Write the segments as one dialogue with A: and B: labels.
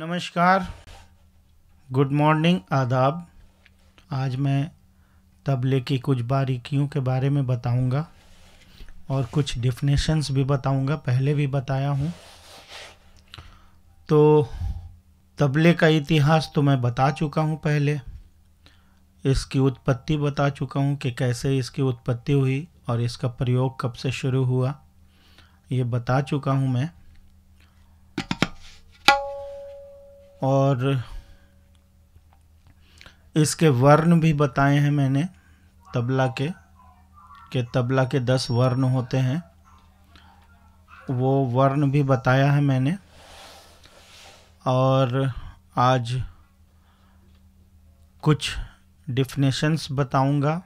A: नमस्कार good morning आदाब आज मैं तबले की कुछ बारीकियों के बारे में बताऊंगा और कुछ डिफिनेशंस भी बताऊंगा पहले भी बताया हूँ तो तबले का इतिहास तो मैं बता चुका हूँ पहले इसकी उत्पत्ति बता चुका हूँ कि कैसे इसकी उत्पत्ति हुई और इसका प्रयोग कब से शुरू हुआ ये बता चुका हूँ मैं और इसके वर्ण भी बताए हैं मैंने तबला के कि तबला के दस वर्ण होते हैं वो वर्ण भी बताया है मैंने और आज कुछ डिफिनेशंस बताऊंगा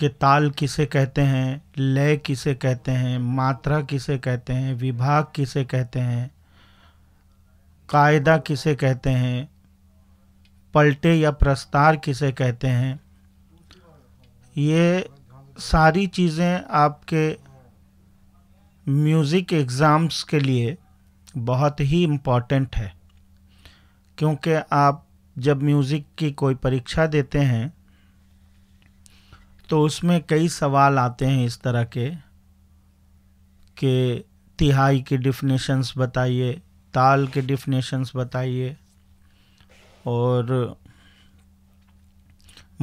A: कि ताल किसे कहते हैं लय किसे कहते हैं मात्रा किसे कहते हैं विभाग किसे कहते हैं कायदा किसे कहते हैं पलटे या प्रस्तार किसे कहते हैं ये सारी चीज़ें आपके म्यूज़िक एग्ज़ाम्स के लिए बहुत ही इम्पॉर्टेंट है क्योंकि आप जब म्यूज़िक की कोई परीक्षा देते हैं तो उसमें कई सवाल आते हैं इस तरह के कि तिहाई की डिफिनेशंस बताइए ताल के डिफिनेशंस बताइए और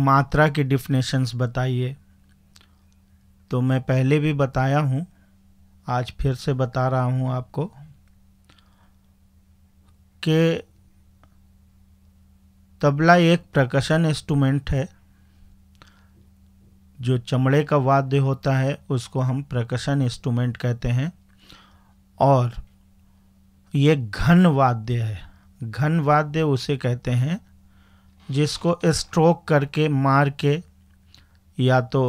A: मात्रा के डिफिनेशंस बताइए तो मैं पहले भी बताया हूँ आज फिर से बता रहा हूँ आपको कि तबला एक प्रकशन इंस्ट्रूमेंट है जो चमड़े का वाद्य होता है उसको हम प्रकशन इंस्ट्रूमेंट कहते हैं और ये घन वाद्य है घन वाद्य उसे कहते हैं जिसको स्ट्रोक करके मार के या तो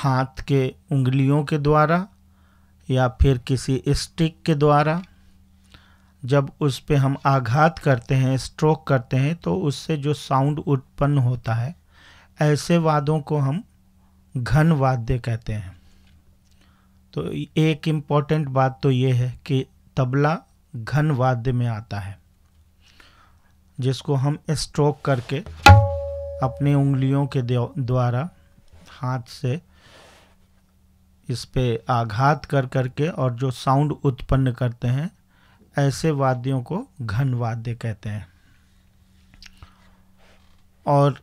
A: हाथ के उंगलियों के द्वारा या फिर किसी स्टिक के द्वारा जब उस पर हम आघात करते हैं स्ट्रोक करते हैं तो उससे जो साउंड उत्पन्न होता है ऐसे वादों को हम घन वाद्य कहते हैं तो एक इम्पॉर्टेंट बात तो ये है कि तबला घन वाद्य में आता है जिसको हम स्ट्रोक करके अपनी उंगलियों के द्वारा हाथ से इस पे आघात कर करके और जो साउंड उत्पन्न करते हैं ऐसे वाद्यों को घन वाद्य कहते हैं और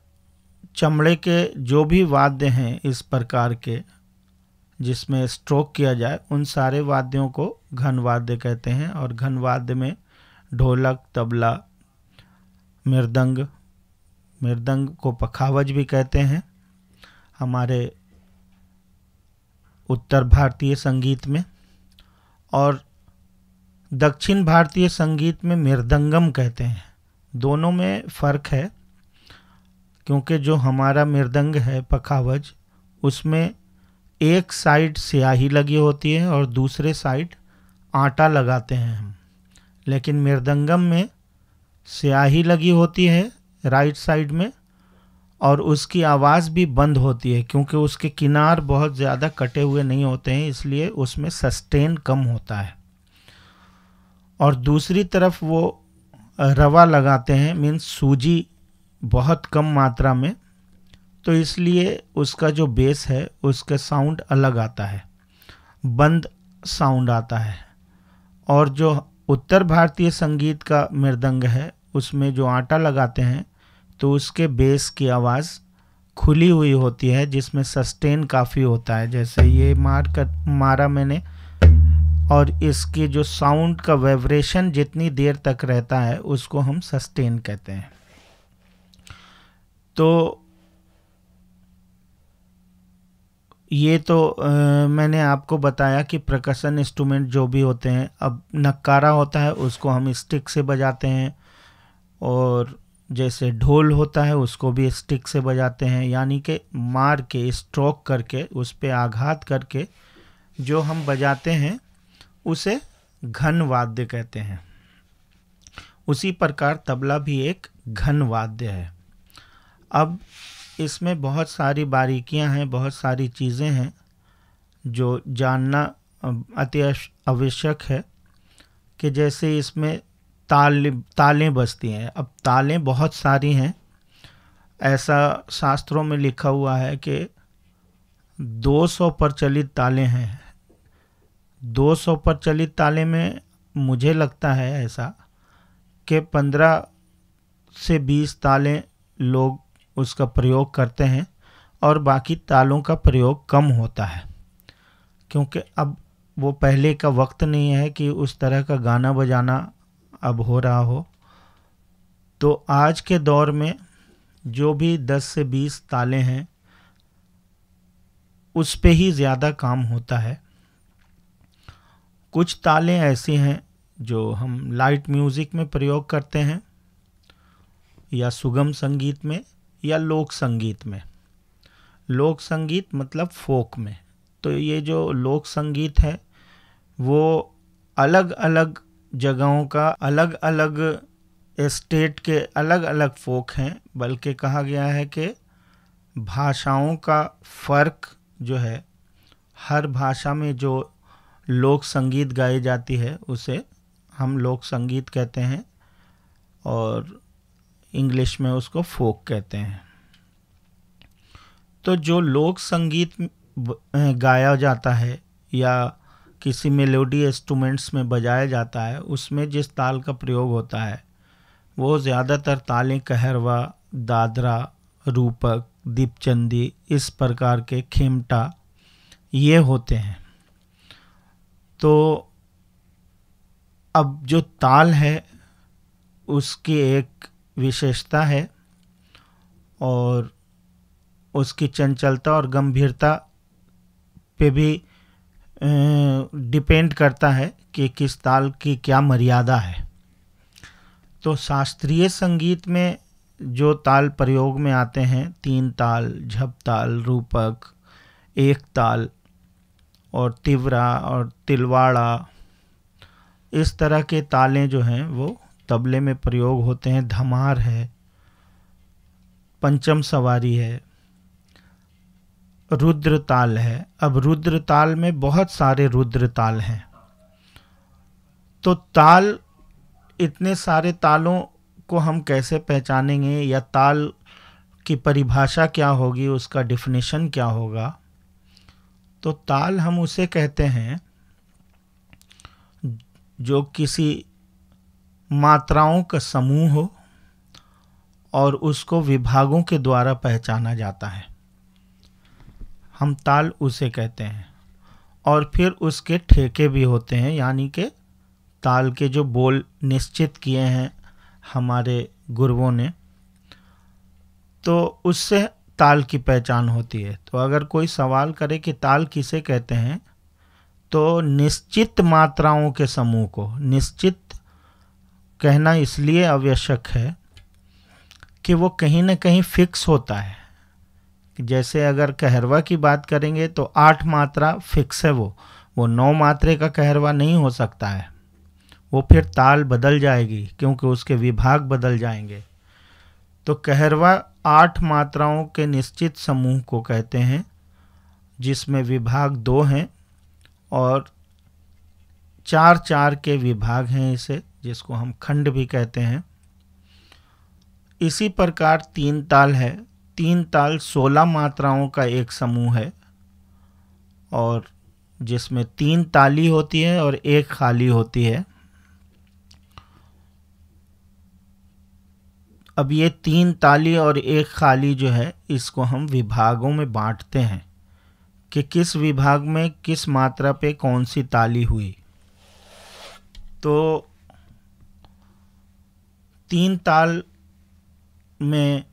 A: चमड़े के जो भी वाद्य हैं इस प्रकार के जिसमें स्ट्रोक किया जाए उन सारे वाद्यों को घन वाद्य कहते हैं और घन वाद्य में ढोलक तबला मृदंग मृदंग को पखावज भी कहते हैं हमारे उत्तर भारतीय संगीत में और दक्षिण भारतीय संगीत में मृदंगम कहते हैं दोनों में फ़र्क है क्योंकि जो हमारा मृदंग है पखावज उसमें एक साइड स्याही लगी होती है और दूसरे साइड आटा लगाते हैं हम लेकिन मृदंगम में स्याही लगी होती है राइट साइड में और उसकी आवाज़ भी बंद होती है क्योंकि उसके किनार बहुत ज़्यादा कटे हुए नहीं होते हैं इसलिए उसमें सस्टेन कम होता है और दूसरी तरफ वो रवा लगाते हैं मीन्स सूजी बहुत कम मात्रा में तो इसलिए उसका जो बेस है उसका साउंड अलग आता है बंद साउंड आता है और जो उत्तर भारतीय संगीत का मृदंग है उसमें जो आटा लगाते हैं तो उसके बेस की आवाज़ खुली हुई होती है जिसमें सस्टेन काफ़ी होता है जैसे ये मार कर मारा मैंने और इसकी जो साउंड का वाइब्रेशन जितनी देर तक रहता है उसको हम सस्टेन कहते हैं तो ये तो आ, मैंने आपको बताया कि प्रकसन इंस्ट्रूमेंट जो भी होते हैं अब नक्कारा होता है उसको हम स्टिक से बजाते हैं और जैसे ढोल होता है उसको भी स्टिक से बजाते हैं यानी कि मार के स्ट्रोक करके उस पर आघात करके जो हम बजाते हैं उसे घन वाद्य कहते हैं उसी प्रकार तबला भी एक घन वाद्य है अब इसमें बहुत सारी बारीकियां हैं बहुत सारी चीज़ें हैं जो जानना अति आवश्यक है कि जैसे इसमें ताल तालें बजती हैं अब तालें बहुत सारी हैं ऐसा शास्त्रों में लिखा हुआ है कि 200 प्रचलित तालें हैं 200 प्रचलित ताले में मुझे लगता है ऐसा कि 15 से 20 ताले लोग उसका प्रयोग करते हैं और बाकी तालों का प्रयोग कम होता है क्योंकि अब वो पहले का वक्त नहीं है कि उस तरह का गाना बजाना अब हो रहा हो तो आज के दौर में जो भी 10 से 20 ताले हैं उस पे ही ज़्यादा काम होता है कुछ ताले ऐसे हैं जो हम लाइट म्यूज़िक में प्रयोग करते हैं या सुगम संगीत में या लोक संगीत में लोक संगीत मतलब फोक में तो ये जो लोक संगीत है वो अलग अलग जगहों का अलग अलग स्टेट के अलग अलग फोक हैं बल्कि कहा गया है कि भाषाओं का फ़र्क जो है हर भाषा में जो लोक संगीत गाई जाती है उसे हम लोक संगीत कहते हैं और इंग्लिश में उसको फोक कहते हैं तो जो लोक संगीत गाया जाता है या किसी मेलोडी इंस्ट्रूमेंट्स में बजाया जाता है उसमें जिस ताल का प्रयोग होता है वो ज़्यादातर तालें कहरवा दादरा रूपक दीपचंदी इस प्रकार के खेमटा ये होते हैं तो अब जो ताल है उसकी एक विशेषता है और उसकी चंचलता और गंभीरता पे भी डिपेंड करता है कि किस ताल की क्या मर्यादा है तो शास्त्रीय संगीत में जो ताल प्रयोग में आते हैं तीन ताल झप ताल रूपक एक ताल और तिवरा और तिलवाड़ा इस तरह के तालें जो हैं वो तबले में प्रयोग होते हैं धमार है पंचम सवारी है रुद्र ताल है अब रुद्र ताल में बहुत सारे रुद्र ताल हैं तो ताल इतने सारे तालों को हम कैसे पहचानेंगे या ताल की परिभाषा क्या होगी उसका डिफिनेशन क्या होगा तो ताल हम उसे कहते हैं जो किसी मात्राओं का समूह हो और उसको विभागों के द्वारा पहचाना जाता है हम ताल उसे कहते हैं और फिर उसके ठेके भी होते हैं यानी कि ताल के जो बोल निश्चित किए हैं हमारे गुरुओं ने तो उससे ताल की पहचान होती है तो अगर कोई सवाल करे कि ताल किसे कहते हैं तो निश्चित मात्राओं के समूह को निश्चित कहना इसलिए आवश्यक है कि वो कहीं ना कहीं फिक्स होता है जैसे अगर कहरवा की बात करेंगे तो आठ मात्रा फिक्स है वो वो नौ मात्रे का कहरवा नहीं हो सकता है वो फिर ताल बदल जाएगी क्योंकि उसके विभाग बदल जाएंगे तो कहरवा आठ मात्राओं के निश्चित समूह को कहते हैं जिसमें विभाग दो हैं और चार चार के विभाग हैं इसे जिसको हम खंड भी कहते हैं इसी प्रकार तीन ताल है तीन ताल सोलह मात्राओं का एक समूह है और जिसमें तीन ताली होती है और एक खाली होती है अब ये तीन ताली और एक खाली जो है इसको हम विभागों में बांटते हैं कि किस विभाग में किस मात्रा पे कौन सी ताली हुई तो तीन ताल में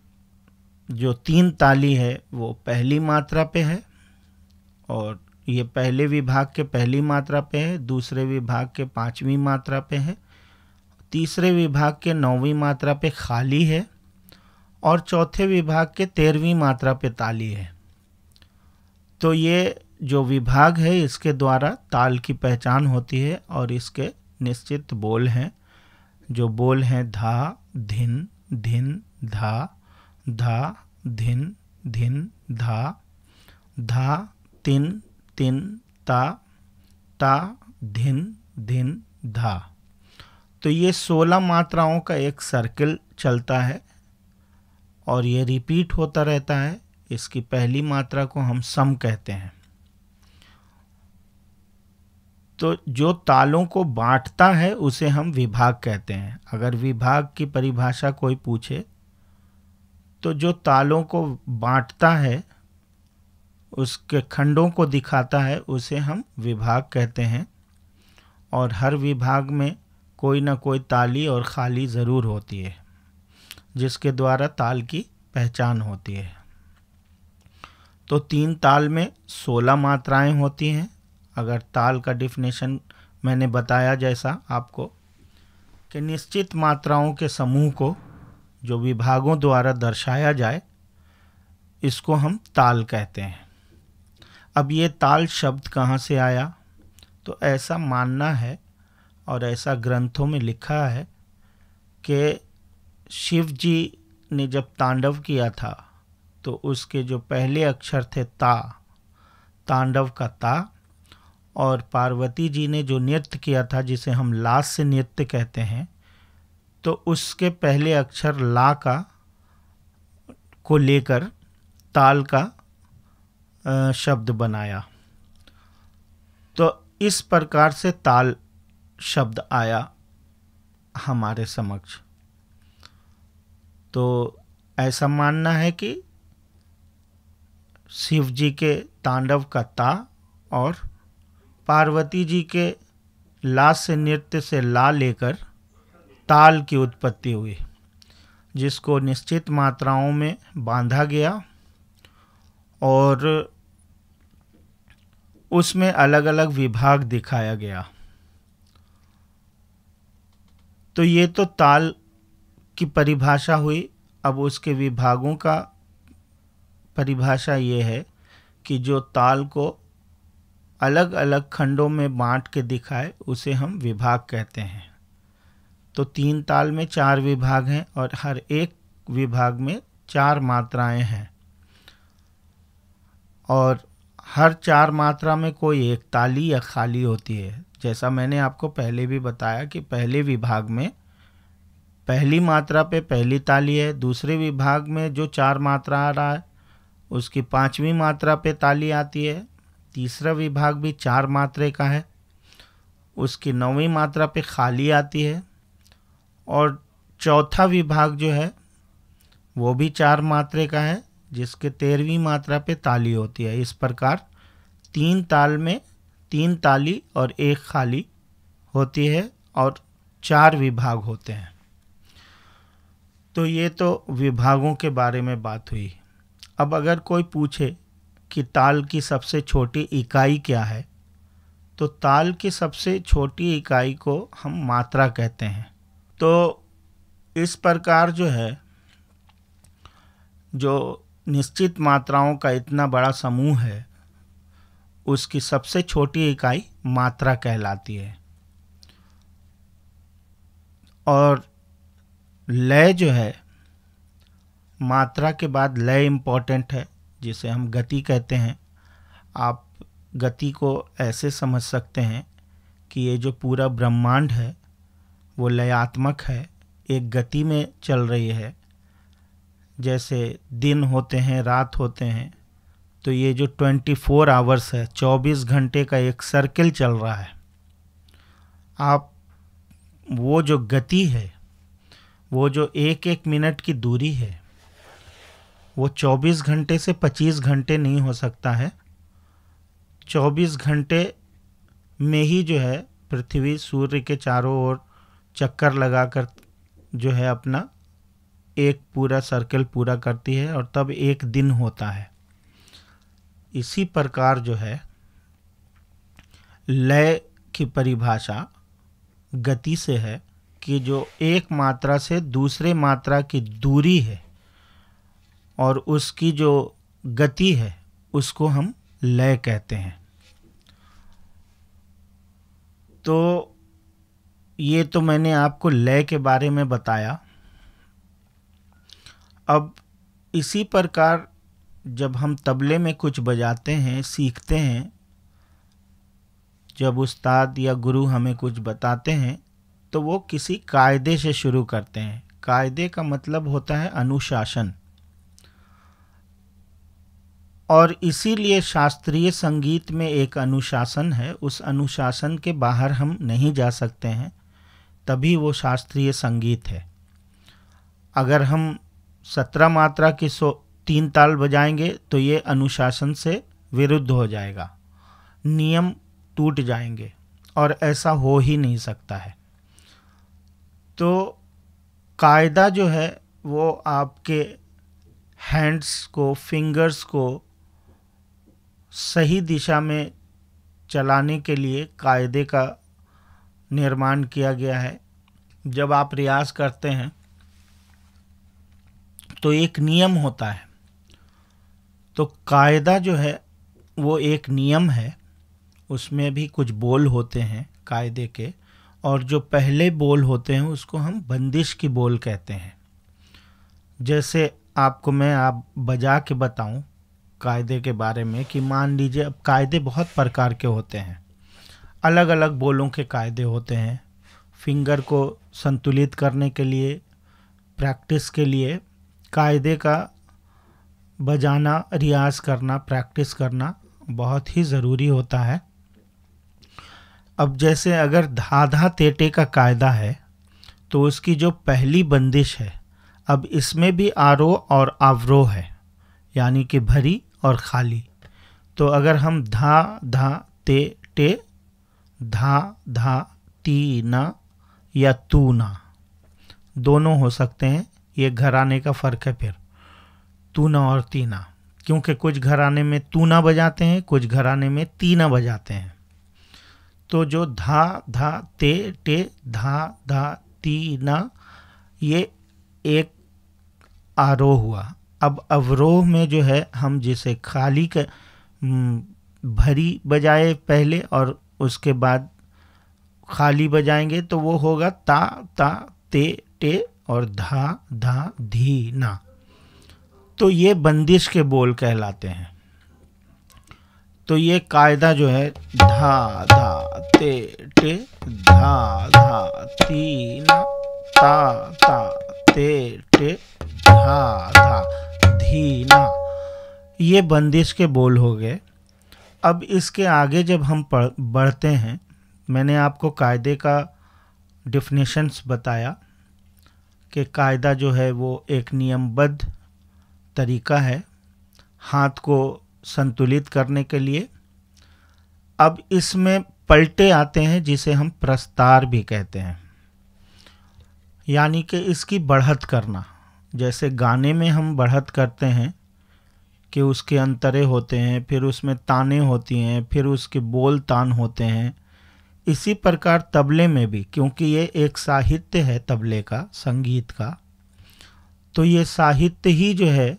A: जो तीन ताली है वो पहली मात्रा पे है और ये पहले विभाग के पहली मात्रा पे है दूसरे विभाग के पांचवी मात्रा पे है तीसरे विभाग के नौवीं मात्रा पे खाली है और चौथे विभाग के तेरहवीं मात्रा पे ताली है तो ये जो विभाग है इसके द्वारा ताल की पहचान होती है और इसके निश्चित बोल हैं जो बोल हैं धा धिन धिन धा धा धिन धिन धा धा तिन तिन ता ता धिन धिन धा तो ये सोलह मात्राओं का एक सर्किल चलता है और ये रिपीट होता रहता है इसकी पहली मात्रा को हम सम कहते हैं तो जो तालों को बांटता है उसे हम विभाग कहते हैं अगर विभाग की परिभाषा कोई पूछे तो जो तालों को बांटता है उसके खंडों को दिखाता है उसे हम विभाग कहते हैं और हर विभाग में कोई ना कोई ताली और खाली ज़रूर होती है जिसके द्वारा ताल की पहचान होती है तो तीन ताल में सोलह मात्राएं होती हैं अगर ताल का डिफिनेशन मैंने बताया जैसा आपको कि निश्चित मात्राओं के समूह को जो विभागों द्वारा दर्शाया जाए इसको हम ताल कहते हैं अब ये ताल शब्द कहाँ से आया तो ऐसा मानना है और ऐसा ग्रंथों में लिखा है कि शिव जी ने जब तांडव किया था तो उसके जो पहले अक्षर थे ता तांडव का ता और पार्वती जी ने जो नृत्य किया था जिसे हम लास से नृत्य कहते हैं तो उसके पहले अक्षर ला का को लेकर ताल का शब्द बनाया तो इस प्रकार से ताल शब्द आया हमारे समक्ष तो ऐसा मानना है कि शिव जी के तांडव का ता और पार्वती जी के लास्य नृत्य से ला लेकर ताल की उत्पत्ति हुई जिसको निश्चित मात्राओं में बांधा गया और उसमें अलग अलग विभाग दिखाया गया तो ये तो ताल की परिभाषा हुई अब उसके विभागों का परिभाषा ये है कि जो ताल को अलग अलग खंडों में बांट के दिखाए उसे हम विभाग कहते हैं तो तीन ताल में चार विभाग हैं और हर एक विभाग में चार मात्राएं हैं और हर चार मात्रा में कोई एक ताली या खाली होती है जैसा मैंने आपको पहले भी बताया कि पहले विभाग में पहली मात्रा पे पहली ताली है दूसरे विभाग में जो चार मात्रा आ रहा है उसकी पांचवी मात्रा पे ताली आती है तीसरा विभाग भी चार मात्रे का है उसकी नौवीं मात्रा पे खाली आती है और चौथा विभाग जो है वो भी चार मात्रे का है जिसके तेरहवीं मात्रा पे ताली होती है इस प्रकार तीन ताल में तीन ताली और एक खाली होती है और चार विभाग होते हैं तो ये तो विभागों के बारे में बात हुई अब अगर कोई पूछे कि ताल की सबसे छोटी इकाई क्या है तो ताल की सबसे छोटी इकाई को हम मात्रा कहते हैं तो इस प्रकार जो है जो निश्चित मात्राओं का इतना बड़ा समूह है उसकी सबसे छोटी इकाई मात्रा कहलाती है और लय जो है मात्रा के बाद लय इम्पॉर्टेंट है जिसे हम गति कहते हैं आप गति को ऐसे समझ सकते हैं कि ये जो पूरा ब्रह्मांड है वो लयात्मक है एक गति में चल रही है जैसे दिन होते हैं रात होते हैं तो ये जो 24 फोर आवर्स है 24 घंटे का एक सर्किल चल रहा है आप वो जो गति है वो जो एक एक मिनट की दूरी है वो 24 घंटे से 25 घंटे नहीं हो सकता है 24 घंटे में ही जो है पृथ्वी सूर्य के चारों ओर चक्कर लगाकर जो है अपना एक पूरा सर्कल पूरा करती है और तब एक दिन होता है इसी प्रकार जो है लय की परिभाषा गति से है कि जो एक मात्रा से दूसरे मात्रा की दूरी है और उसकी जो गति है उसको हम लय कहते हैं तो ये तो मैंने आपको लय के बारे में बताया अब इसी प्रकार जब हम तबले में कुछ बजाते हैं सीखते हैं जब उस्ताद या गुरु हमें कुछ बताते हैं तो वो किसी कायदे से शुरू करते हैं कायदे का मतलब होता है अनुशासन और इसीलिए शास्त्रीय संगीत में एक अनुशासन है उस अनुशासन के बाहर हम नहीं जा सकते हैं तभी वो शास्त्रीय संगीत है अगर हम सत्रह मात्रा की सो तीन ताल बजाएंगे तो ये अनुशासन से विरुद्ध हो जाएगा नियम टूट जाएंगे और ऐसा हो ही नहीं सकता है तो कायदा जो है वो आपके हैंड्स को फिंगर्स को सही दिशा में चलाने के लिए कायदे का निर्माण किया गया है जब आप रियाज करते हैं तो एक नियम होता है तो कायदा जो है वो एक नियम है उसमें भी कुछ बोल होते हैं कायदे के और जो पहले बोल होते हैं उसको हम बंदिश की बोल कहते हैं जैसे आपको मैं आप बजा के बताऊं कायदे के बारे में कि मान लीजिए अब कायदे बहुत प्रकार के होते हैं अलग अलग बोलों के कायदे होते हैं फिंगर को संतुलित करने के लिए प्रैक्टिस के लिए कायदे का बजाना रियाज करना प्रैक्टिस करना बहुत ही ज़रूरी होता है अब जैसे अगर धाधा तेटे का कायदा है तो उसकी जो पहली बंदिश है अब इसमें भी आरोह और आवरोह है यानी कि भरी और खाली तो अगर हम धा धा ते टे धा धा ती ना या तू ना दोनों हो सकते हैं ये घराने का फ़र्क है फिर तू ना और तीना क्योंकि कुछ घराने में तू ना बजाते हैं कुछ घराने में तीना बजाते हैं तो जो धा धा ते टे धा धा ती ना ये एक आरोह हुआ अब अवरोह में जो है हम जिसे खाली कर भरी बजाए पहले और उसके बाद खाली बजाएंगे तो वो होगा ता ता ते टे और धा धा धी ना तो ये बंदिश के बोल कहलाते हैं तो ये कायदा जो है धा धा ते टे धा धा ती ना ता ता ते टे धा धा अधीना ये बंदिश के बोल हो गए अब इसके आगे जब हम बढ़ते हैं मैंने आपको कायदे का डिफिनेशंस बताया कि कायदा जो है वो एक नियमबद्ध तरीका है हाथ को संतुलित करने के लिए अब इसमें पलटे आते हैं जिसे हम प्रस्तार भी कहते हैं यानी कि इसकी बढ़त करना जैसे गाने में हम बढ़त करते हैं कि उसके अंतरे होते हैं फिर उसमें ताने होती हैं फिर उसके बोल तान होते हैं इसी प्रकार तबले में भी क्योंकि ये एक साहित्य है तबले का संगीत का तो ये साहित्य ही जो है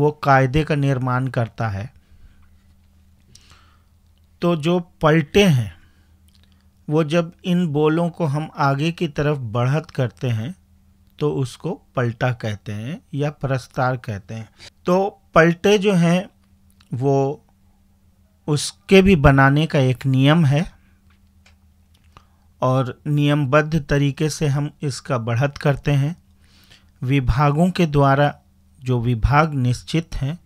A: वो कायदे का निर्माण करता है तो जो पलटे हैं वो जब इन बोलों को हम आगे की तरफ बढ़त करते हैं तो उसको पलटा कहते हैं या प्रस्तार कहते हैं तो पलटे जो हैं वो उसके भी बनाने का एक नियम है और नियमबद्ध तरीके से हम इसका बढ़त करते हैं विभागों के द्वारा जो विभाग निश्चित हैं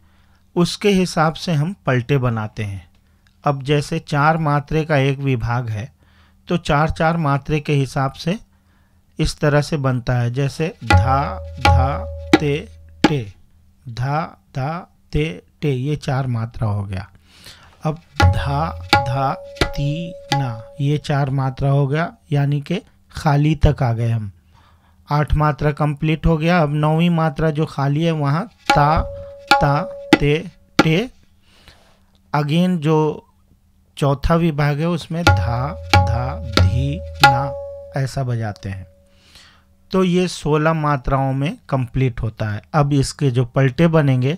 A: उसके हिसाब से हम पलटे बनाते हैं अब जैसे चार मात्रे का एक विभाग है तो चार चार मात्रे के हिसाब से इस तरह से बनता है जैसे धा धा ते टे धा धा ते टे ये चार मात्रा हो गया अब धा धा ती ना ये चार मात्रा हो गया यानी कि खाली तक आ गए हम आठ मात्रा कंप्लीट हो गया अब नौवीं मात्रा जो खाली है वहाँ ता ता ते टे अगेन जो चौथा विभाग है उसमें धा धा धी ना ऐसा बजाते हैं तो ये 16 मात्राओं में कंप्लीट होता है अब इसके जो पलटे बनेंगे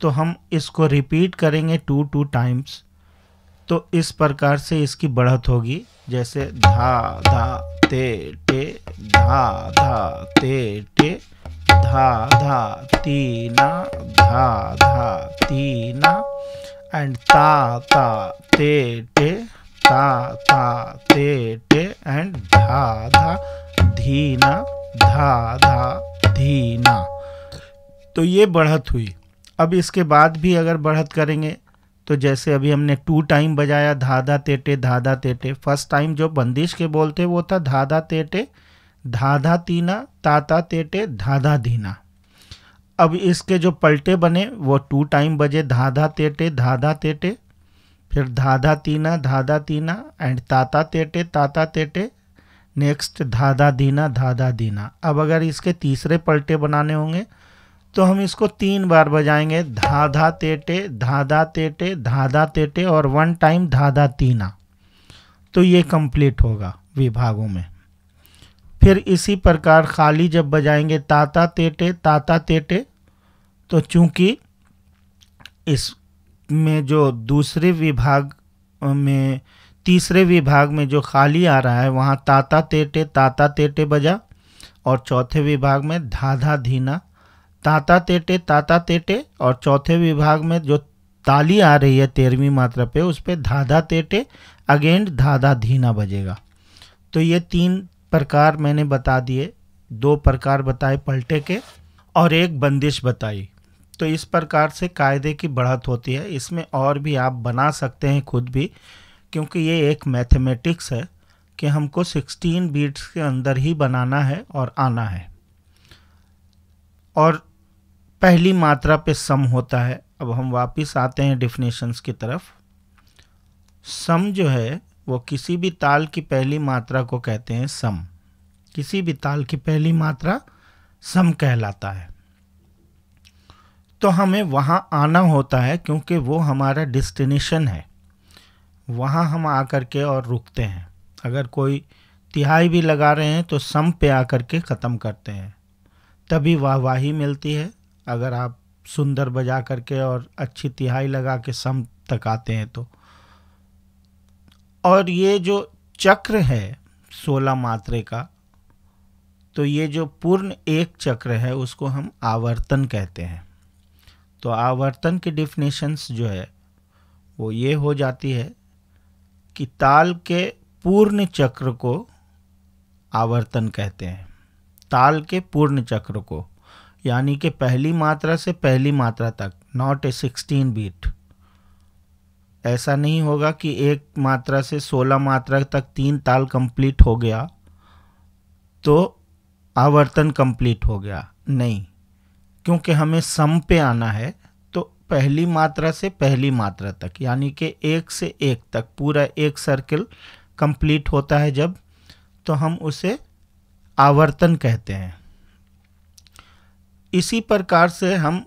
A: तो हम इसको रिपीट करेंगे टू टू टाइम्स तो इस प्रकार से इसकी बढ़त होगी जैसे धा धा ते टे धा धा ते टे धा धा तीना धा धा तीना एंड ता ता ते टे ता ता ते टे एंड धा धा धीना धा धा धी ना तो ये बढ़त हुई अब इसके बाद भी अगर बढ़त करेंगे तो जैसे अभी हमने टू टाइम बजाया धाधा तेटे धाधा तेटे फर्स्ट टाइम जो बंदिश के बोलते वो था धाधा तेटे धाधा तीना ताता तेटे धाधा धीना अब इसके जो पलटे बने वो टू टाइम बजे धाधा तेटे धाधा तेटे फिर धाधा तीना धाधा तीना एंड ताता तेटे ताता तेटे नेक्स्ट धाधा दीना धाधा दीना अब अगर इसके तीसरे पलटे बनाने होंगे तो हम इसको तीन बार बजाएंगे धाधा तेटे धाधा तेटे धाधा तेटे और वन टाइम धाधा तीना तो ये कंप्लीट होगा विभागों में फिर इसी प्रकार खाली जब बजाएंगे ताता तेटे ताता तेटे तो चूंकि में जो दूसरे विभाग में तीसरे विभाग में जो खाली आ रहा है वहाँ ताता तेटे ताता तेटे बजा और चौथे विभाग में धाधा धीना ताता तेटे ताता तेटे और चौथे विभाग में जो ताली आ रही है तेरहवीं मात्रा पे उस पर धाधा तेटे अगेन धाधा धीना बजेगा तो ये तीन प्रकार मैंने बता दिए दो प्रकार बताए पलटे के और एक बंदिश बताई तो इस प्रकार से कायदे की बढ़त होती है इसमें और भी आप बना सकते हैं खुद भी क्योंकि ये एक मैथमेटिक्स है कि हमको 16 बीट्स के अंदर ही बनाना है और आना है और पहली मात्रा पे सम होता है अब हम वापस आते हैं डिफिनेशंस की तरफ सम जो है वो किसी भी ताल की पहली मात्रा को कहते हैं सम किसी भी ताल की पहली मात्रा सम कहलाता है तो हमें वहाँ आना होता है क्योंकि वो हमारा डिस्टिनेशन है वहाँ हम आकर के और रुकते हैं अगर कोई तिहाई भी लगा रहे हैं तो सम पे आकर के ख़त्म करते हैं तभी वाहवाही मिलती है अगर आप सुंदर बजा करके और अच्छी तिहाई लगा के सम तक आते हैं तो और ये जो चक्र है सोलह मात्रे का तो ये जो पूर्ण एक चक्र है उसको हम आवर्तन कहते हैं तो आवर्तन की डिफिनेशंस जो है वो ये हो जाती है कि ताल के पूर्ण चक्र को आवर्तन कहते हैं ताल के पूर्ण चक्र को यानी कि पहली मात्रा से पहली मात्रा तक नॉट ए सिक्सटीन बीट ऐसा नहीं होगा कि एक मात्रा से सोलह मात्रा तक तीन ताल कंप्लीट हो गया तो आवर्तन कंप्लीट हो गया नहीं क्योंकि हमें सम पे आना है पहली मात्रा से पहली मात्रा तक यानी कि एक से एक तक पूरा एक सर्किल कंप्लीट होता है जब तो हम उसे आवर्तन कहते हैं इसी प्रकार से हम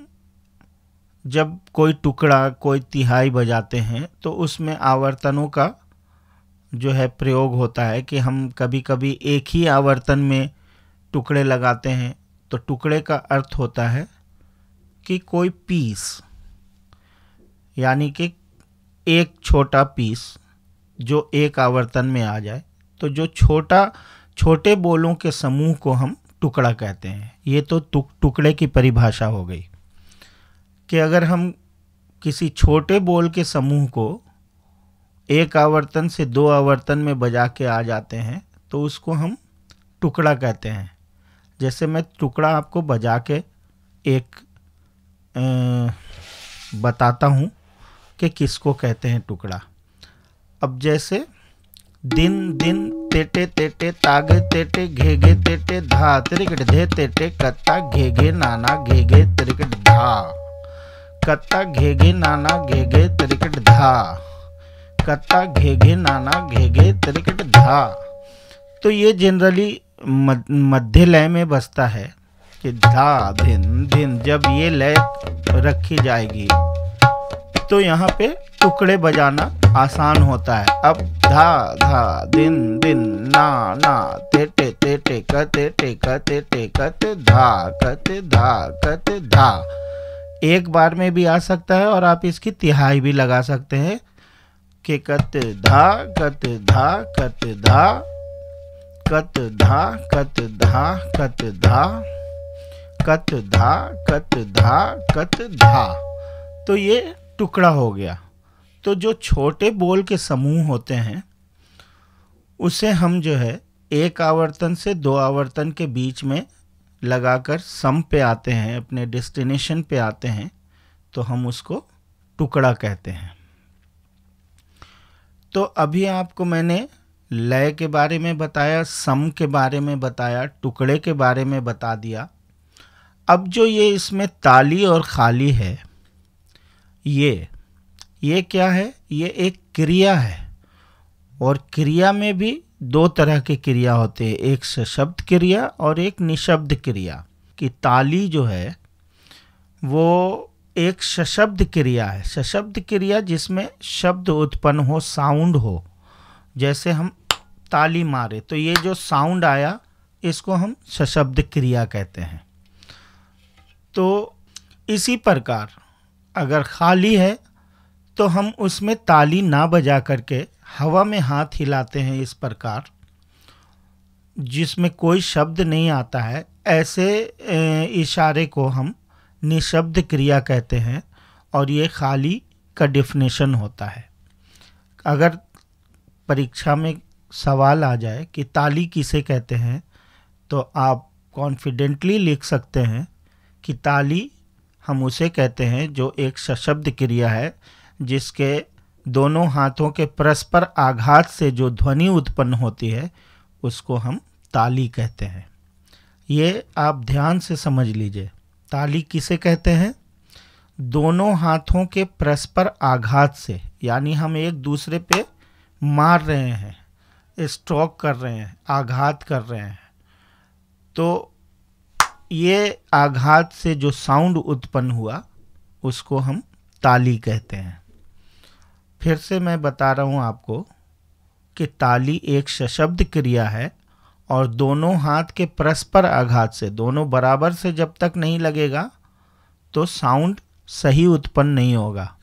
A: जब कोई टुकड़ा कोई तिहाई बजाते हैं तो उसमें आवर्तनों का जो है प्रयोग होता है कि हम कभी कभी एक ही आवर्तन में टुकड़े लगाते हैं तो टुकड़े का अर्थ होता है कि कोई पीस यानी कि एक छोटा पीस जो एक आवर्तन में आ जाए तो जो छोटा छोटे बोलों के समूह को हम टुकड़ा कहते हैं ये तो टुक टुकड़े की परिभाषा हो गई कि अगर हम किसी छोटे बोल के समूह को एक आवर्तन से दो आवर्तन में बजा के आ जाते हैं तो उसको हम टुकड़ा कहते हैं जैसे मैं टुकड़ा आपको बजा के एक बताता हूँ कि किसको कहते हैं टुकड़ा अब जैसे दिन दिन तेटे तेटे तागे तेटे घे घे तेटे धा त्रिकट धे तेटे कत्ता घे घे नाना घे घे त्रिकट धा कत्ता घे घे नाना घे घे त्रिकट धा कत्ता घे घे नाना घे घे त्रिकट धा तो ये जनरली मध्य लय में बसता है कि धा धिन धिन जब ये लय रखी जाएगी तो यहाँ पे टुकड़े बजाना आसान होता है अब धा धा दिन दिन ना ना ते ते ते ते कते ते कते ते कते धा कते धा कते धा एक बार में भी आ सकता है और आप इसकी तिहाई भी लगा सकते हैं कि कत धा कत धा कत धा कत धा कत धा कत धा कत धा कत धा कत धा तो ये टुकड़ा हो गया तो जो छोटे बोल के समूह होते हैं उसे हम जो है एक आवर्तन से दो आवर्तन के बीच में लगाकर सम पे आते हैं अपने डेस्टिनेशन पे आते हैं तो हम उसको टुकड़ा कहते हैं तो अभी आपको मैंने लय के बारे में बताया सम के बारे में बताया टुकड़े के बारे में बता दिया अब जो ये इसमें ताली और खाली है ये ये क्या है ये एक क्रिया है और क्रिया में भी दो तरह के क्रिया होते हैं एक सशब्द क्रिया और एक निशब्द क्रिया कि ताली जो है वो एक सशब्द क्रिया है सशब्द क्रिया जिसमें शब्द उत्पन्न हो साउंड हो जैसे हम ताली मारे तो ये जो साउंड आया इसको हम सशब्द क्रिया कहते हैं तो इसी प्रकार अगर खाली है तो हम उसमें ताली ना बजा करके हवा में हाथ हिलाते हैं इस प्रकार जिसमें कोई शब्द नहीं आता है ऐसे इशारे को हम निशब्द क्रिया कहते हैं और ये खाली का डिफिनेशन होता है अगर परीक्षा में सवाल आ जाए कि ताली किसे कहते हैं तो आप कॉन्फिडेंटली लिख सकते हैं कि ताली हम उसे कहते हैं जो एक सशब्द क्रिया है जिसके दोनों हाथों के परस्पर आघात से जो ध्वनि उत्पन्न होती है उसको हम ताली कहते हैं ये आप ध्यान से समझ लीजिए ताली किसे कहते हैं दोनों हाथों के परस्पर आघात से यानी हम एक दूसरे पे मार रहे हैं स्ट्रोक कर रहे हैं आघात कर रहे हैं तो ये आघात से जो साउंड उत्पन्न हुआ उसको हम ताली कहते हैं फिर से मैं बता रहा हूँ आपको कि ताली एक सशब्द क्रिया है और दोनों हाथ के परस्पर आघात से दोनों बराबर से जब तक नहीं लगेगा तो साउंड सही उत्पन्न नहीं होगा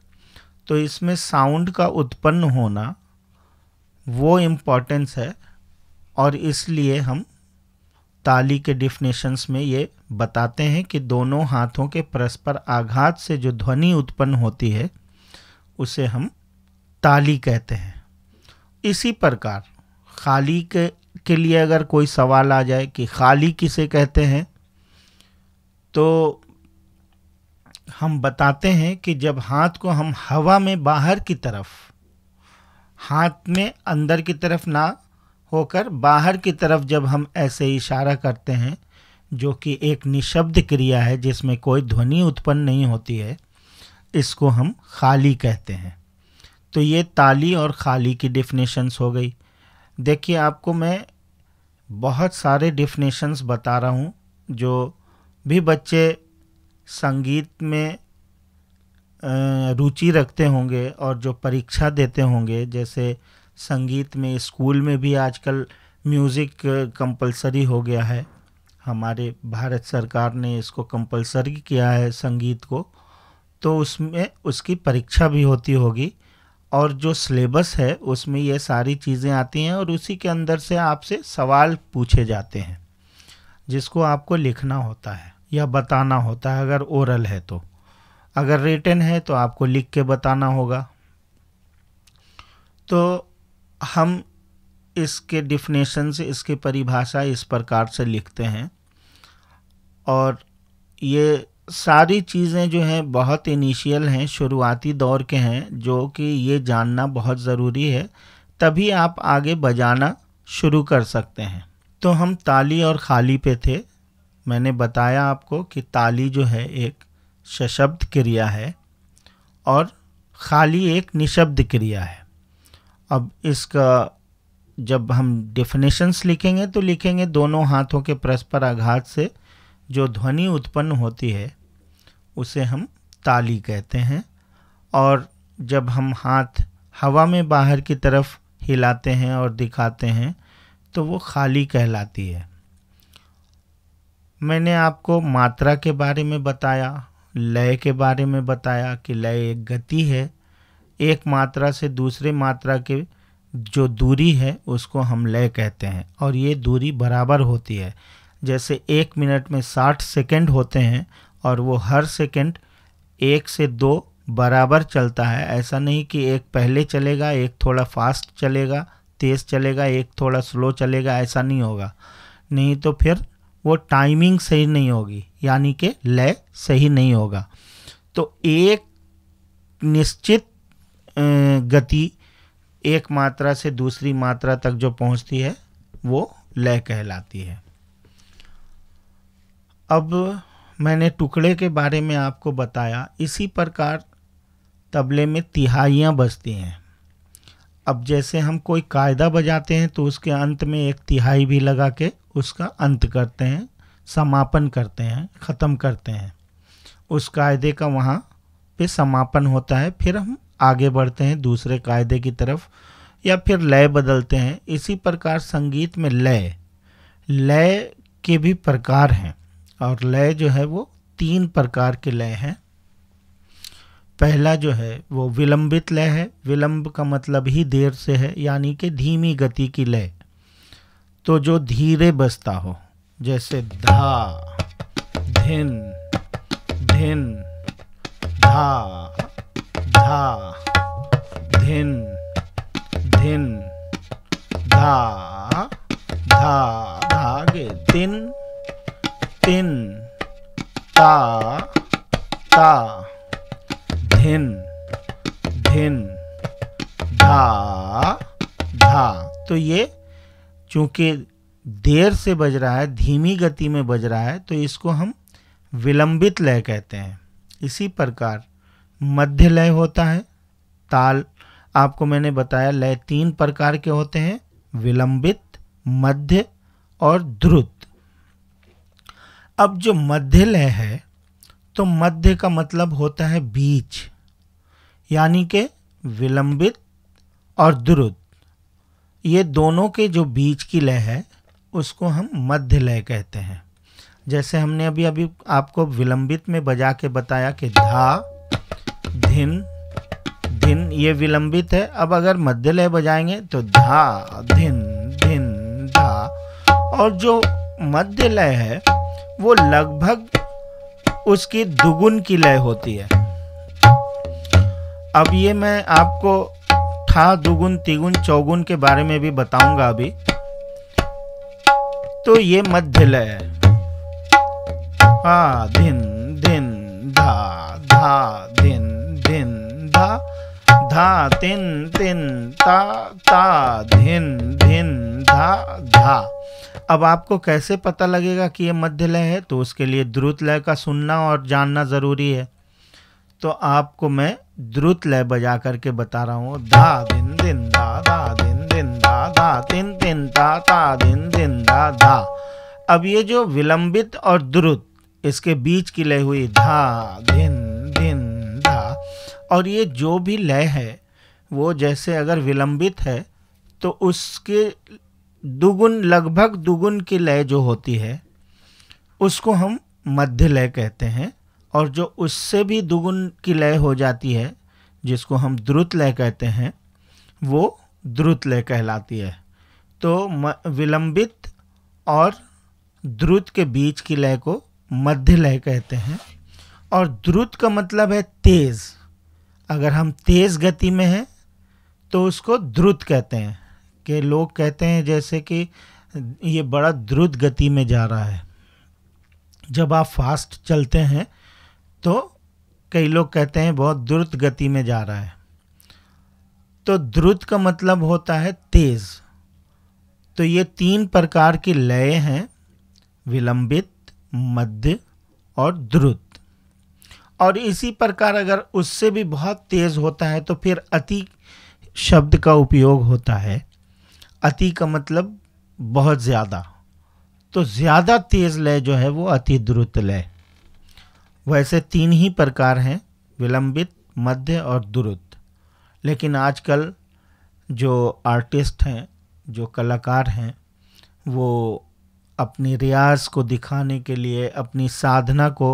A: तो इसमें साउंड का उत्पन्न होना वो इम्पॉर्टेंस है और इसलिए हम ताली के डिफिनेशंस में ये बताते हैं कि दोनों हाथों के परस्पर आघात से जो ध्वनि उत्पन्न होती है उसे हम ताली कहते हैं इसी प्रकार खाली के के लिए अगर कोई सवाल आ जाए कि खाली किसे कहते हैं तो हम बताते हैं कि जब हाथ को हम हवा में बाहर की तरफ हाथ में अंदर की तरफ ना होकर बाहर की तरफ जब हम ऐसे इशारा करते हैं जो कि एक निशब्द क्रिया है जिसमें कोई ध्वनि उत्पन्न नहीं होती है इसको हम खाली कहते हैं तो ये ताली और खाली की डिफिनेशंस हो गई देखिए आपको मैं बहुत सारे डिफिनेशंस बता रहा हूँ जो भी बच्चे संगीत में रुचि रखते होंगे और जो परीक्षा देते होंगे जैसे संगीत में स्कूल में भी आजकल म्यूज़िक कंपलसरी हो गया है हमारे भारत सरकार ने इसको कंपलसरी किया है संगीत को तो उसमें उसकी परीक्षा भी होती होगी और जो सिलेबस है उसमें ये सारी चीज़ें आती हैं और उसी के अंदर से आपसे सवाल पूछे जाते हैं जिसको आपको लिखना होता है या बताना होता है अगर ओरल है तो अगर रिटर्न है तो आपको लिख के बताना होगा तो हम इसके डिफिनेशन से इसके परिभाषा इस प्रकार से लिखते हैं और ये सारी चीज़ें जो हैं बहुत इनिशियल हैं शुरुआती दौर के हैं जो कि ये जानना बहुत ज़रूरी है तभी आप आगे बजाना शुरू कर सकते हैं तो हम ताली और खाली पे थे मैंने बताया आपको कि ताली जो है एक सशब्द क्रिया है और खाली एक निशब्द क्रिया है अब इसका जब हम डेफिनेशंस लिखेंगे तो लिखेंगे दोनों हाथों के परस्पर आघात से जो ध्वनि उत्पन्न होती है उसे हम ताली कहते हैं और जब हम हाथ हवा में बाहर की तरफ हिलाते हैं और दिखाते हैं तो वो खाली कहलाती है मैंने आपको मात्रा के बारे में बताया लय के बारे में बताया कि लय एक गति है एक मात्रा से दूसरे मात्रा के जो दूरी है उसको हम लय कहते हैं और ये दूरी बराबर होती है जैसे एक मिनट में साठ सेकेंड होते हैं और वो हर सेकेंड एक से दो बराबर चलता है ऐसा नहीं कि एक पहले चलेगा एक थोड़ा फास्ट चलेगा तेज़ चलेगा एक थोड़ा स्लो चलेगा ऐसा नहीं होगा नहीं तो फिर वो टाइमिंग सही नहीं होगी यानी कि लय सही नहीं होगा तो एक निश्चित गति एक मात्रा से दूसरी मात्रा तक जो पहुंचती है वो लय कहलाती है अब मैंने टुकड़े के बारे में आपको बताया इसी प्रकार तबले में तिहाइयाँ बजती हैं अब जैसे हम कोई कायदा बजाते हैं तो उसके अंत में एक तिहाई भी लगा के उसका अंत करते हैं समापन करते हैं ख़त्म करते हैं उस कायदे का वहाँ पे समापन होता है फिर हम आगे बढ़ते हैं दूसरे कायदे की तरफ या फिर लय बदलते हैं इसी प्रकार संगीत में लय लय के भी प्रकार हैं और लय जो है वो तीन प्रकार के लय हैं पहला जो है वो विलंबित लय है विलंब का मतलब ही देर से है यानी कि धीमी गति की लय तो जो धीरे बसता हो जैसे धा धिन धिन धा धा धिन धिन धा धा धागे तिन तिन ता ता धिन धिन धा धा तो ये चूंकि देर से बज रहा है धीमी गति में बज रहा है तो इसको हम विलंबित लय कहते हैं इसी प्रकार मध्य लय होता है ताल आपको मैंने बताया लय तीन प्रकार के होते हैं विलंबित मध्य और द्रुत अब जो मध्य लय है तो मध्य का मतलब होता है बीच यानी कि विलंबित और द्रुत ये दोनों के जो बीच की लय है उसको हम मध्य लय कहते हैं जैसे हमने अभी अभी आपको विलंबित में बजा के बताया कि धा धिन धिन ये विलंबित है अब अगर मध्य लय बजाएंगे तो धा धिन धिन धा और जो मध्य लय है वो लगभग उसकी दुगुन की लय होती है अब ये मैं आपको ठा दुगुन तिगुन चौगुन के बारे में भी बताऊंगा अभी तो ये मध्य लय है हा धिन धिन धा धा धिन धिन धा धा तिन तिन ता ता धिन धिन धा धा अब आपको कैसे पता लगेगा कि ये मध्य लय है तो उसके लिए द्रुत लय का सुनना और जानना ज़रूरी है तो आपको मैं द्रुत लय बजा करके बता रहा हूँ धा दिन दिन धा धा दिन दिन धा धा तिन तिन ता ता दिन दिन धा धा अब ये जो विलंबित और द्रुत इसके बीच की लय हुई धा दिन दिन धा और ये जो भी लय है वो जैसे अगर विलंबित है तो उसके दुगुन लगभग दुगुन की लय जो होती है उसको हम मध्य लय कहते हैं और जो उससे भी दुगुन की लय हो जाती है जिसको हम द्रुत लय कहते हैं वो द्रुत लय कहलाती है तो विलंबित और द्रुत के बीच की लय को मध्य लय कहते हैं और द्रुत का मतलब है तेज़ अगर हम तेज़ गति में हैं तो उसको द्रुत कहते हैं कि लोग कहते हैं जैसे कि ये बड़ा द्रुत गति में जा रहा है जब आप फास्ट चलते हैं तो कई लोग कहते हैं बहुत द्रुत गति में जा रहा है तो द्रुत का मतलब होता है तेज़ तो ये तीन प्रकार की लय हैं विलंबित मध्य और द्रुत और इसी प्रकार अगर उससे भी बहुत तेज़ होता है तो फिर अति शब्द का उपयोग होता है अति का मतलब बहुत ज़्यादा तो ज़्यादा तेज़ लय जो है वो अति द्रुत लय वैसे तीन ही प्रकार हैं विलंबित मध्य और द्रुत लेकिन आजकल जो आर्टिस्ट हैं जो कलाकार हैं वो अपनी रियाज को दिखाने के लिए अपनी साधना को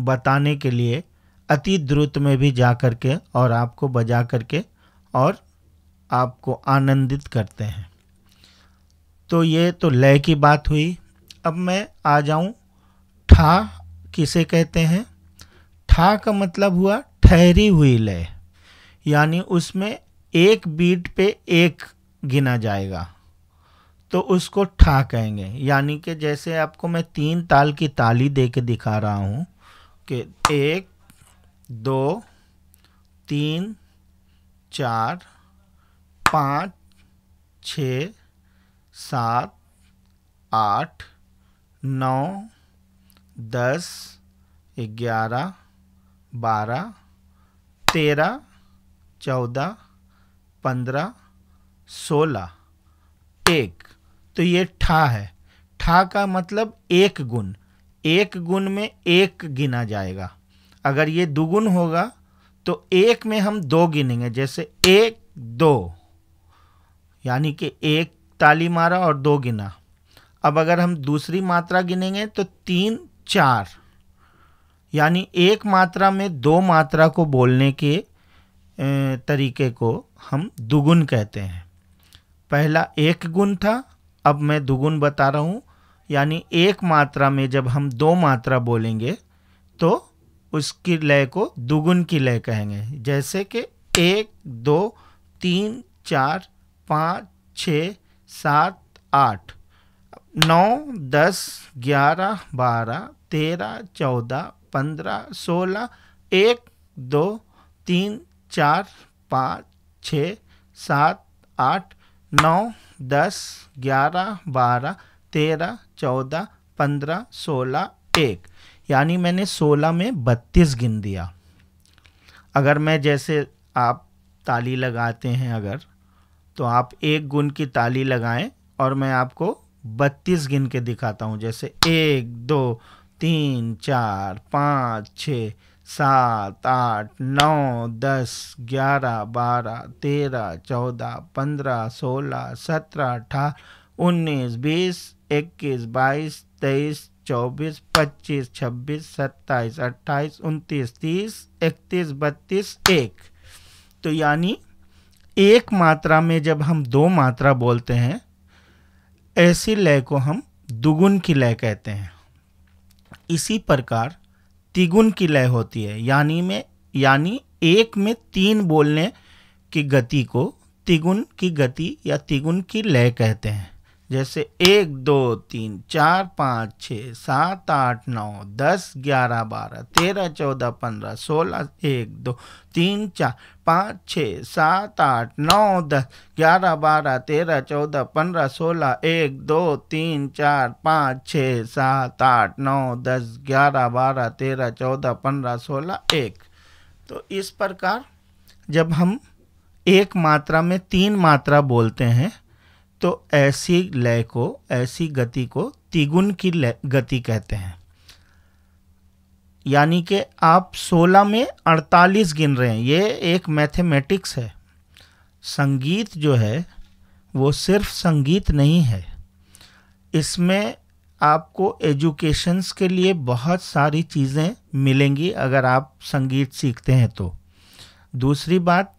A: बताने के लिए अति द्रुत में भी जा कर के और आपको बजा कर के और आपको आनंदित करते हैं तो ये तो लय की बात हुई अब मैं आ जाऊं ठा किसे कहते हैं ठा का मतलब हुआ ठहरी हुई लय यानी उसमें एक बीट पे एक गिना जाएगा तो उसको ठा कहेंगे यानी कि जैसे आपको मैं तीन ताल की ताली दे के दिखा रहा हूँ के एक दो तीन चार पाँच छ सात आठ नौ दस ग्यारह बारह तेरह चौदह पंद्रह सोलह एक तो ये ठा है ठा का मतलब एक गुण एक गुण में एक गिना जाएगा अगर ये दुगुन होगा तो एक में हम दो गिनेंगे जैसे एक दो यानी कि एक ताली मारा और दो गिना अब अगर हम दूसरी मात्रा गिनेंगे तो तीन चार यानी एक मात्रा में दो मात्रा को बोलने के तरीके को हम दुगुन कहते हैं पहला एक गुण था अब मैं दुगुन बता रहा हूँ यानी एक मात्रा में जब हम दो मात्रा बोलेंगे तो उसकी लय को दुगुन की लय कहेंगे जैसे कि एक दो तीन चार पाँच छ सात आठ नौ दस ग्यारह बारह तेरह चौदह पंद्रह सोलह एक दो तीन चार पाँच छ सात आठ नौ दस ग्यारह बारह तेरह चौदह पंद्रह सोलह एक यानी मैंने सोलह में बत्तीस गिन दिया अगर मैं जैसे आप ताली लगाते हैं अगर तो आप एक गुण की ताली लगाएं और मैं आपको बत्तीस गिन के दिखाता हूँ जैसे एक दो तीन चार पाँच छ सात आठ नौ दस ग्यारह बारह तेरह चौदह पंद्रह सोलह सत्रह अठारह उन्नीस बीस इक्कीस बाईस तेईस चौबीस पच्चीस छब्बीस सत्ताईस अट्ठाईस उनतीस तीस इकतीस बत्तीस एक तो यानी एक मात्रा में जब हम दो मात्रा बोलते हैं ऐसी लय को हम दुगुन की लय कहते हैं इसी प्रकार तिगुन की लय होती है यानी में यानी एक में तीन बोलने की गति को तिगुन की गति या तिगुन की लय कहते हैं जैसे एक दो तीन चार पाँच छः सात आठ नौ दस ग्यारह बारह तेरह चौदह पंद्रह सोलह एक दो तीन चार पाँच छः सात आठ नौ दस ग्यारह बारह तेरह चौदह पंद्रह सोलह एक दो तीन चार पाँच छः सात आठ नौ दस ग्यारह बारह तेरह चौदह पंद्रह सोलह एक तो इस प्रकार जब हम एक मात्रा में तीन मात्रा बोलते हैं तो ऐसी लय को ऐसी गति को तिगुन की गति कहते हैं यानी कि आप 16 में 48 गिन रहे हैं ये एक मैथमेटिक्स है संगीत जो है वो सिर्फ संगीत नहीं है इसमें आपको एजुकेशंस के लिए बहुत सारी चीज़ें मिलेंगी अगर आप संगीत सीखते हैं तो दूसरी बात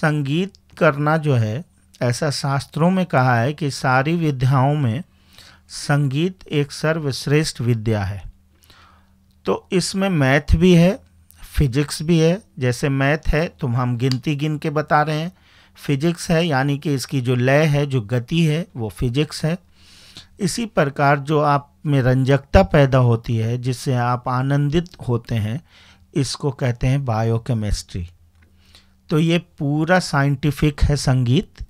A: संगीत करना जो है ऐसा शास्त्रों में कहा है कि सारी विद्याओं में संगीत एक सर्वश्रेष्ठ विद्या है तो इसमें मैथ भी है फिजिक्स भी है जैसे मैथ है तो हम गिनती गिन के बता रहे हैं फिजिक्स है यानी कि इसकी जो लय है जो गति है वो फिजिक्स है इसी प्रकार जो आप में रंजकता पैदा होती है जिससे आप आनंदित होते हैं इसको कहते हैं बायोकेमिस्ट्री तो ये पूरा साइंटिफिक है संगीत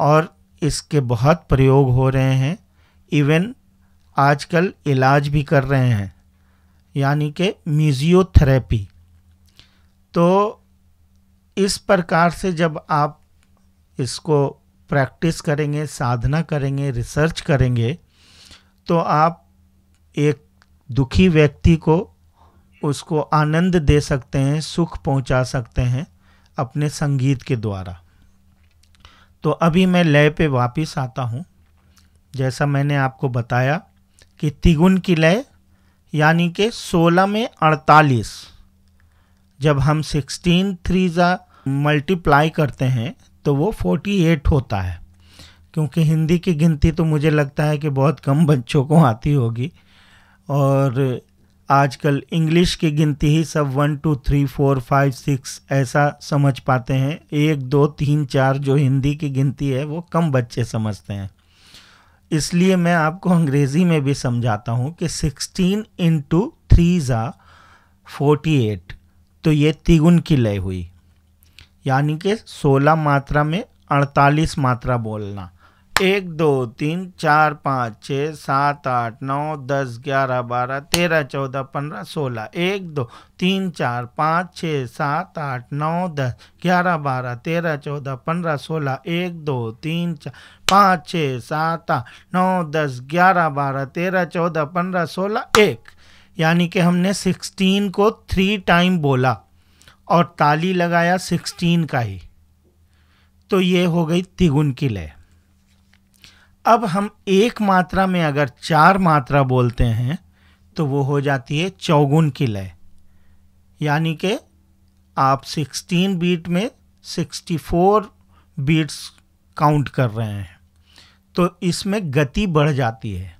A: और इसके बहुत प्रयोग हो रहे हैं इवन आजकल इलाज भी कर रहे हैं यानी कि म्यूज़ियोथेरेपी तो इस प्रकार से जब आप इसको प्रैक्टिस करेंगे साधना करेंगे रिसर्च करेंगे तो आप एक दुखी व्यक्ति को उसको आनंद दे सकते हैं सुख पहुंचा सकते हैं अपने संगीत के द्वारा तो अभी मैं लय पे वापस आता हूँ जैसा मैंने आपको बताया कि तिगुन की लय यानी कि 16 में 48 जब हम 16 थ्री ज़ा मल्टीप्लाई करते हैं तो वो 48 होता है क्योंकि हिंदी की गिनती तो मुझे लगता है कि बहुत कम बच्चों को आती होगी और आजकल इंग्लिश की गिनती ही सब one two three four five six ऐसा समझ पाते हैं एक दो तीन चार जो हिंदी की गिनती है वो कम बच्चे समझते हैं इसलिए मैं आपको अंग्रेज़ी में भी समझाता हूँ कि sixteen into three is forty eight तो ये तिगुन की लय हुई यानी कि सोलह मात्रा में अड़तालीस मात्रा बोलना एक दो तीन चार पाँच छः सात आठ नौ दस ग्यारह बारह तेरह चौदह पंद्रह सोलह एक दो तीन चार पाँच छः सात आठ नौ दस ग्यारह बारह तेरह चौदह पंद्रह सोलह एक दो तीन चार पाँच छः सात आठ नौ दस ग्यारह बारह तेरह चौदह पंद्रह सोलह एक यानी कि हमने सिक्सटीन को थ्री टाइम बोला और ताली लगाया सिक्सटीन का ही तो ये हो गई तिगुन की लय अब हम एक मात्रा में अगर चार मात्रा बोलते हैं तो वो हो जाती है चौगुन की लय यानी कि आप 16 बीट में 64 बीट्स काउंट कर रहे हैं तो इसमें गति बढ़ जाती है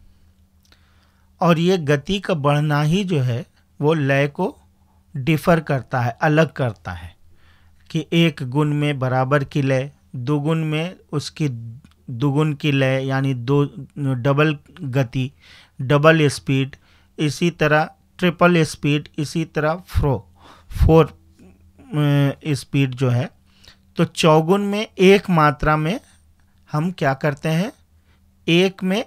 A: और ये गति का बढ़ना ही जो है वो लय को डिफ़र करता है अलग करता है कि एक गुण में बराबर की लय दो गुण में उसकी दुगुन की लय यानी दो डबल गति डबल स्पीड इसी तरह ट्रिपल स्पीड इसी तरह फ्रो फोर स्पीड जो है तो चौगुन में एक मात्रा में हम क्या करते हैं एक में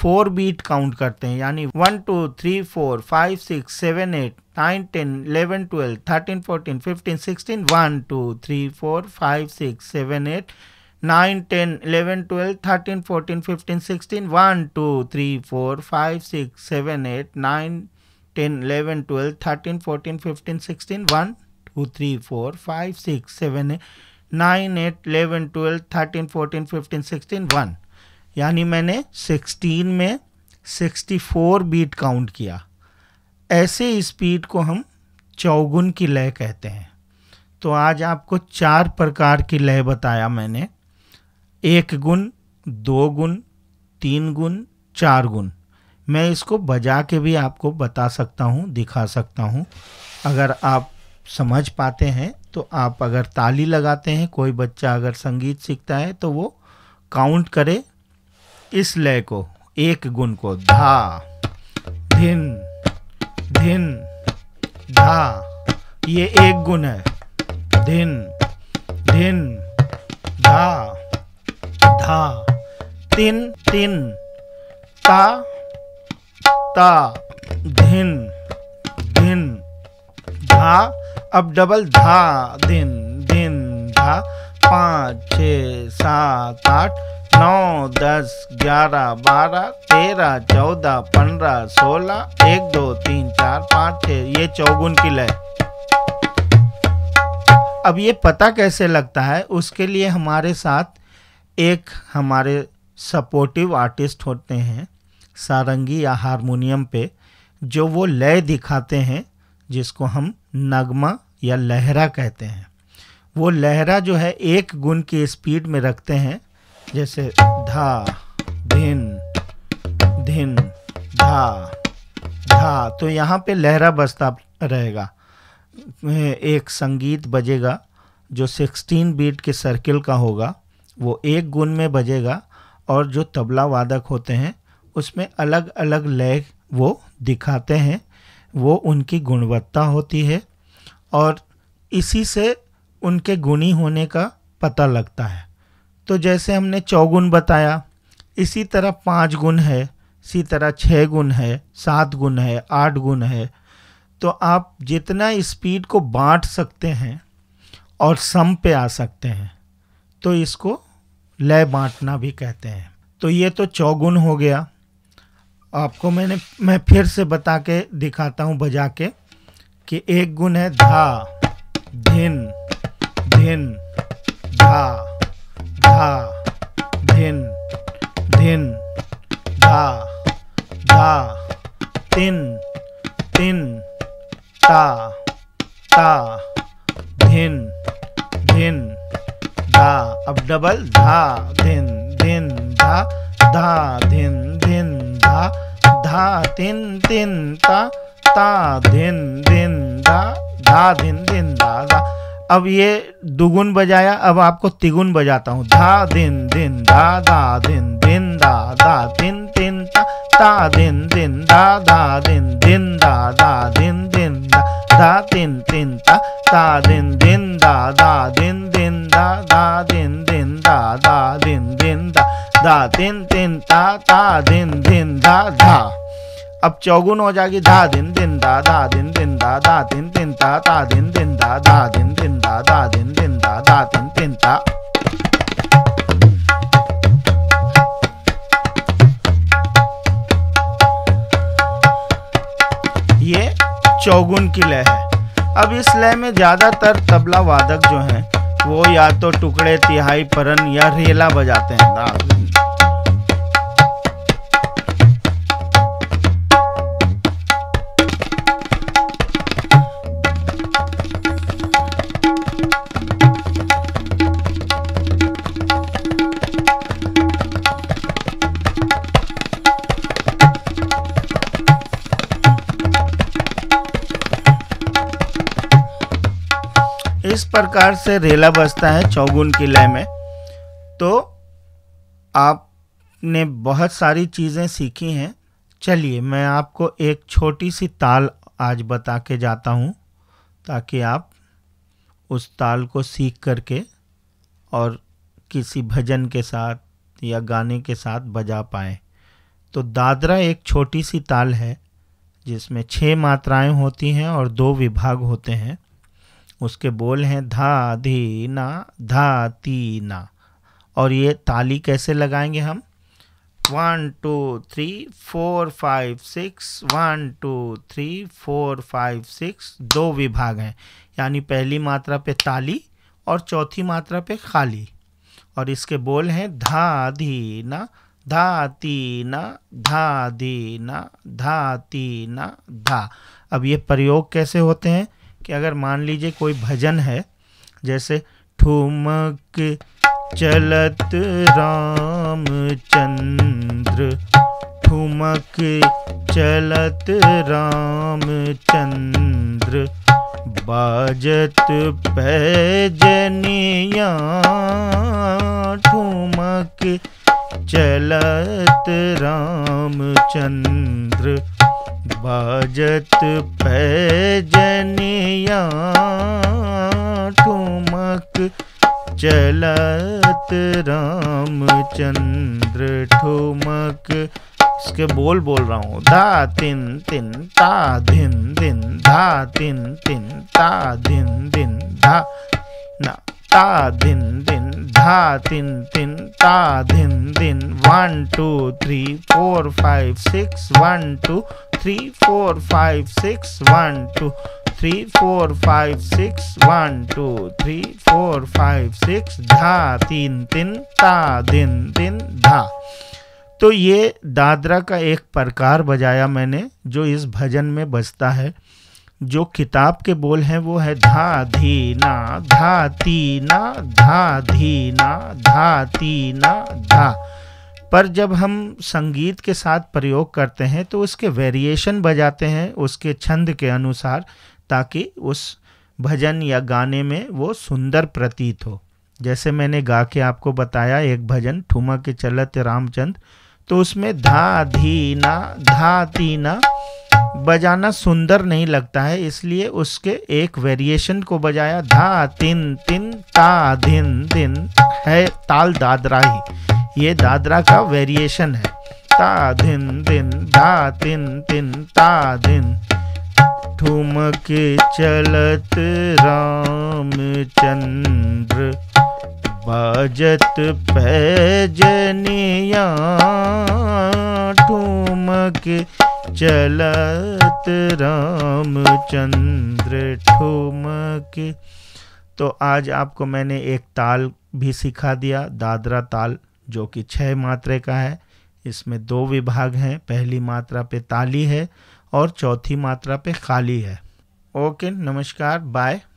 A: फोर बीट काउंट करते हैं यानी one two three four five six seven eight nine ten eleven twelve thirteen fourteen fifteen sixteen one two three four five six seven eight nine ten eleven twelve thirteen fourteen fifteen sixteen one two three four five six seven eight nine ten eleven twelve thirteen fourteen fifteen sixteen one two three four five six seven eight nine eight eleven twelve thirteen fourteen fifteen sixteen one यानी मैंने sixteen में sixty four beat count किया ऐसे speed को हम चौगुन की लय कहते हैं तो आज आपको चार प्रकार की लय बताया मैंने एक गुण दो गुण तीन गुण चार गुण मैं इसको बजा के भी आपको बता सकता हूँ दिखा सकता हूँ अगर आप समझ पाते हैं तो आप अगर ताली लगाते हैं कोई बच्चा अगर संगीत सीखता है तो वो काउंट करे इस लय को एक गुण को धा धिन धिन धा ये एक गुण है धिन धिन धा था तिन तिन ता ता धिन धिन धा अब डबल धा दिन दिन धा पाँच छ सात आठ नौ दस ग्यारह बारह तेरह चौदह पंद्रह सोलह एक दो तीन चार पाँच छ ये चौगुन की लय अब ये पता कैसे लगता है उसके लिए हमारे साथ एक हमारे सपोर्टिव आर्टिस्ट होते हैं सारंगी या हारमोनियम पे जो वो लय दिखाते हैं जिसको हम नगमा या लहरा कहते हैं वो लहरा जो है एक गुण की स्पीड में रखते हैं जैसे धा धिन धिन धा धा तो यहाँ पे लहरा बजता रहेगा एक संगीत बजेगा जो 16 बीट के सर्किल का होगा वो एक गुण में बजेगा और जो तबला वादक होते हैं उसमें अलग अलग लय वो दिखाते हैं वो उनकी गुणवत्ता होती है और इसी से उनके गुणी होने का पता लगता है तो जैसे हमने चौगुण बताया इसी तरह पाँच गुण है इसी तरह छः गुण है सात गुण है आठ गुण है तो आप जितना स्पीड को बांट सकते हैं और सम पे आ सकते हैं तो इसको लय बांटना भी कहते हैं तो ये तो चौगुन हो गया आपको मैंने मैं फिर से बता के दिखाता हूँ बजा के कि एक गुण है धा धिन धिन धा धा धिन धिन धा धा तिन तिन ता ता धिन धिन धा अब डबल धा धिन धिन धा धा धिन धिन धा धा तिन तिन ता ता धिन धिन धा धा धिन धिन धा धा अब ये दुगुन बजाया अब आपको तिगुन बजाता हूँ धा धिन धिन धा धा धिन धिन धा धा दिन दिन ता ता धिन धिन धा धा धिन धिन धा धा धिन धा दिन दिन दा दा दिन दिन दा दा दिन दिन दा दा दिन दिन दा दा दिन दिन दा दा दिन दिन ता ता दिन दिन दा दा अब चौगुन हो जाएगी दा दिन दिन दा दा दिन दिन दा दा दिन दिन दा दा दिन दिन दा दा दिन दिन दा दा दिन दिन दा दा दिन दिन दा ये चौगुन की लय है अब इस लय में ज़्यादातर तबला वादक जो हैं वो या तो टुकड़े तिहाई परन या रेला बजाते हैं इस प्रकार से रेला बजता है चौगुन की लय में तो आपने बहुत सारी चीज़ें सीखी हैं चलिए मैं आपको एक छोटी सी ताल आज बता के जाता हूँ ताकि आप उस ताल को सीख करके और किसी भजन के साथ या गाने के साथ बजा पाएँ तो दादरा एक छोटी सी ताल है जिसमें छः मात्राएं होती हैं और दो विभाग होते हैं उसके बोल हैं धा धी ना धा ती ना और ये ताली कैसे लगाएंगे हम one two three four five six one two three four five six दो विभाग हैं यानी पहली मात्रा पे ताली और चौथी मात्रा पे खाली और इसके बोल हैं धा धी ना धा ती ना धा धी ना धा ती ना धा अब ये प्रयोग कैसे होते हैं कि अगर मान लीजिए कोई भजन है जैसे ठुमक चलत राम चंद्र ठुमक चलत राम चंद्र बाजत पैजनिया ठुमक चलत राम चंद्र बाजत पैजनिया ठुमक चलत रामचंद्र ठुमक इसके बोल बोल रहा हूँ धा तिन तिन ता धिन दिन धा तिन तिन ता धिन दिन धा ना ता दिन दिन धा तिन तिन ता दिन दिन one two three four five six one two three four five six one two three four five six one two three four five six धा तीन तिन ता दिन दिन धा तो ये दादरा का एक प्रकार बजाया मैंने जो इस भजन में बजता है जो किताब के बोल हैं वो है धा धी ना धा ती ना धा धी ना धा ती ना धा पर जब हम संगीत के साथ प्रयोग करते हैं तो उसके वेरिएशन बजाते हैं उसके छंद के अनुसार ताकि उस भजन या गाने में वो सुंदर प्रतीत हो जैसे मैंने गा के आपको बताया एक भजन ठुमा के चलत रामचंद तो उसमें धा धी ना धा ती ना बजाना सुंदर नहीं लगता है इसलिए उसके एक वेरिएशन को बजाया धा तिन तिन ता धिन दिन है ताल दादरा ही ये दादरा का वेरिएशन है ता धिन दिन धा तिन तिन ता धिन ठुम के चलत चंद्र बजत पैजनिया ठुम के चलत राम रामचंद्र के तो आज आपको मैंने एक ताल भी सिखा दिया दादरा ताल जो कि छः मात्रे का है इसमें दो विभाग हैं पहली मात्रा पे ताली है और चौथी मात्रा पे खाली है ओके नमस्कार बाय